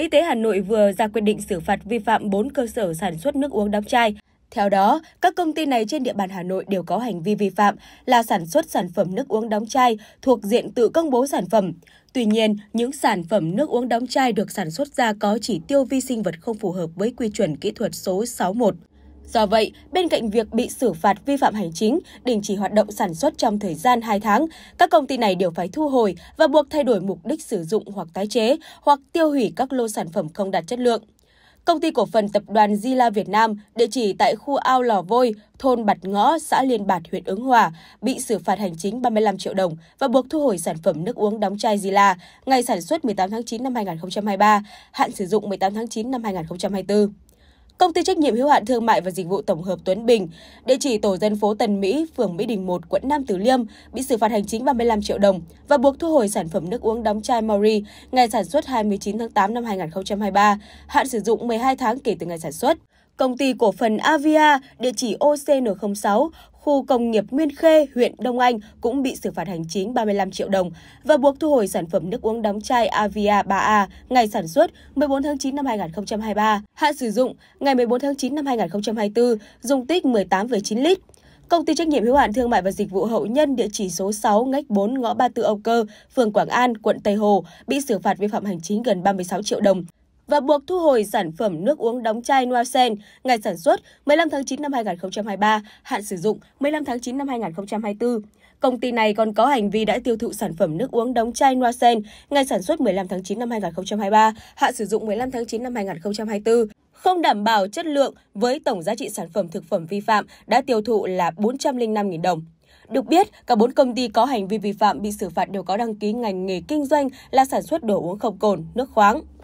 Y tế Hà Nội vừa ra quyết định xử phạt vi phạm 4 cơ sở sản xuất nước uống đóng chai. Theo đó, các công ty này trên địa bàn Hà Nội đều có hành vi vi phạm là sản xuất sản phẩm nước uống đóng chai thuộc diện tự công bố sản phẩm. Tuy nhiên, những sản phẩm nước uống đóng chai được sản xuất ra có chỉ tiêu vi sinh vật không phù hợp với quy chuẩn kỹ thuật số 61. Do vậy, bên cạnh việc bị xử phạt vi phạm hành chính, đình chỉ hoạt động sản xuất trong thời gian 2 tháng, các công ty này đều phải thu hồi và buộc thay đổi mục đích sử dụng hoặc tái chế hoặc tiêu hủy các lô sản phẩm không đạt chất lượng. Công ty cổ phần tập đoàn Zila Việt Nam, địa chỉ tại khu ao Lò Vôi, thôn Bạt Ngõ, xã Liên Bạt, huyện Ứng Hòa, bị xử phạt hành chính 35 triệu đồng và buộc thu hồi sản phẩm nước uống đóng chai Zila ngày sản xuất 18 tháng 9 năm 2023, hạn sử dụng 18 tháng 9 năm 2024. Công ty trách nhiệm hữu hạn thương mại và dịch vụ tổng hợp Tuấn Bình, địa chỉ tổ dân phố Tân Mỹ, phường Mỹ Đình 1, quận Nam Từ Liêm bị xử phạt hành chính 35 triệu đồng và buộc thu hồi sản phẩm nước uống đóng chai Mauri ngày sản xuất 29 tháng 8 năm 2023, hạn sử dụng 12 tháng kể từ ngày sản xuất công ty cổ phần Avia, địa chỉ OCN06, khu công nghiệp Nguyên Khê, huyện Đông Anh cũng bị xử phạt hành chính 35 triệu đồng và buộc thu hồi sản phẩm nước uống đóng chai Avia 3A ngày sản xuất 14 tháng 9 năm 2023, hạn sử dụng ngày 14 tháng 9 năm 2024, dung tích 18,9 lít. Công ty trách nhiệm hữu hạn thương mại và dịch vụ hậu nhân địa chỉ số 6 ngách 4 ngõ 34 Âu Cơ, phường Quảng An, quận Tây Hồ bị xử phạt vi phạm hành chính gần 36 triệu đồng và buộc thu hồi sản phẩm nước uống đóng chai Noasen ngày sản xuất 15 tháng 9 năm 2023, hạn sử dụng 15 tháng 9 năm 2024. Công ty này còn có hành vi đã tiêu thụ sản phẩm nước uống đóng chai Noasen ngày sản xuất 15 tháng 9 năm 2023, hạn sử dụng 15 tháng 9 năm 2024 không đảm bảo chất lượng với tổng giá trị sản phẩm thực phẩm vi phạm đã tiêu thụ là 405.000 đồng. Được biết, cả 4 công ty có hành vi vi phạm bị xử phạt đều có đăng ký ngành nghề kinh doanh là sản xuất đồ uống không cồn, nước khoáng.